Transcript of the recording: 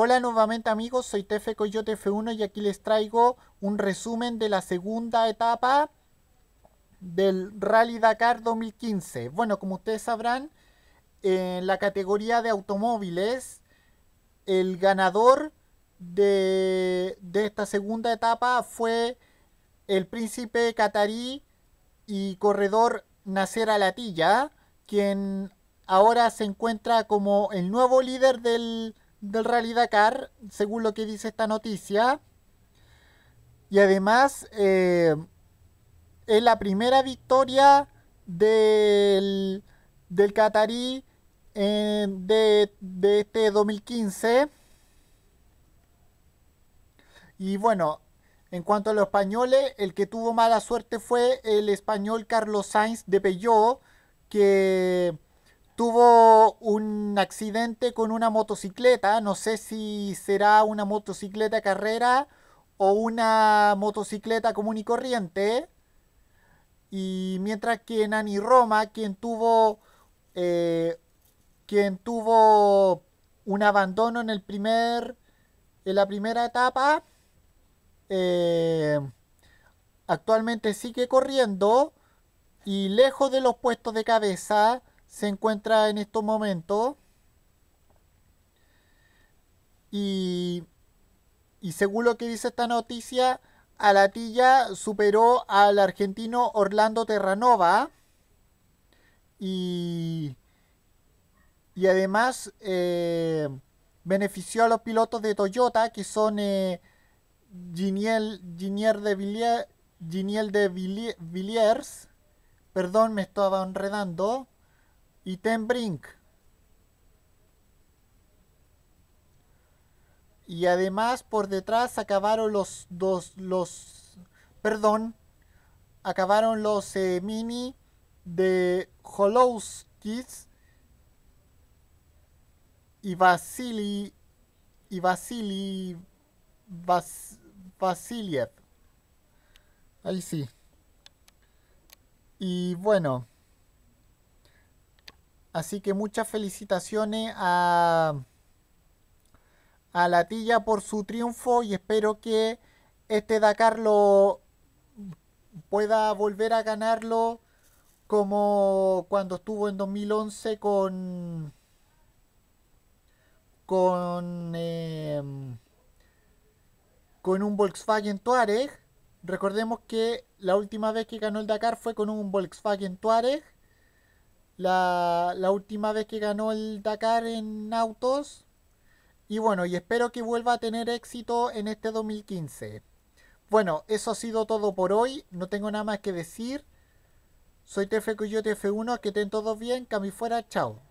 Hola nuevamente amigos, soy TF Coyote F1 y aquí les traigo un resumen de la segunda etapa del Rally Dakar 2015. Bueno, como ustedes sabrán, en la categoría de automóviles, el ganador de, de esta segunda etapa fue el príncipe catarí y corredor Nacer Alatilla, quien ahora se encuentra como el nuevo líder del del Rally Dakar, según lo que dice esta noticia. Y además eh, es la primera victoria del, del Qatarí de, este 2015. Y bueno, en cuanto a los españoles, el que tuvo mala suerte fue el español Carlos Sainz de Peugeot, que tuvo un accidente con una motocicleta. No sé si será una motocicleta carrera o una motocicleta común y corriente. Y mientras que Nani Roma, quien tuvo, eh, quien tuvo un abandono en el primer, en la primera etapa, eh, actualmente sigue corriendo y lejos de los puestos de cabeza se encuentra en estos momentos y, y según lo que dice esta noticia, Alatilla superó al argentino Orlando Terranova y, y además eh, benefició a los pilotos de Toyota que son eh, Giniel, de, Villiers, Giniel de Villiers, perdón me estaba enredando, y Ten Brink. Y además por detrás acabaron los dos, los, perdón, acabaron los eh, mini de Holowskis y Vasily y Vasily Vas, Vasiliev. Ahí sí. Y bueno. Así que muchas felicitaciones a, a por su triunfo y espero que este Dakar lo pueda volver a ganarlo como cuando estuvo en 2011 con con em, con un Volkswagen Touareg recordemos que la última vez que ganó el Dakar fue con un Volkswagen Touareg la, la última vez que ganó el Dakar en autos. Y bueno, y espero que vuelva a tener éxito en este 2015. Bueno, eso ha sido todo por hoy. No tengo nada más que decir. Soy TF cuyo TF 1 Que estén todos bien. Cami fuera. Chao.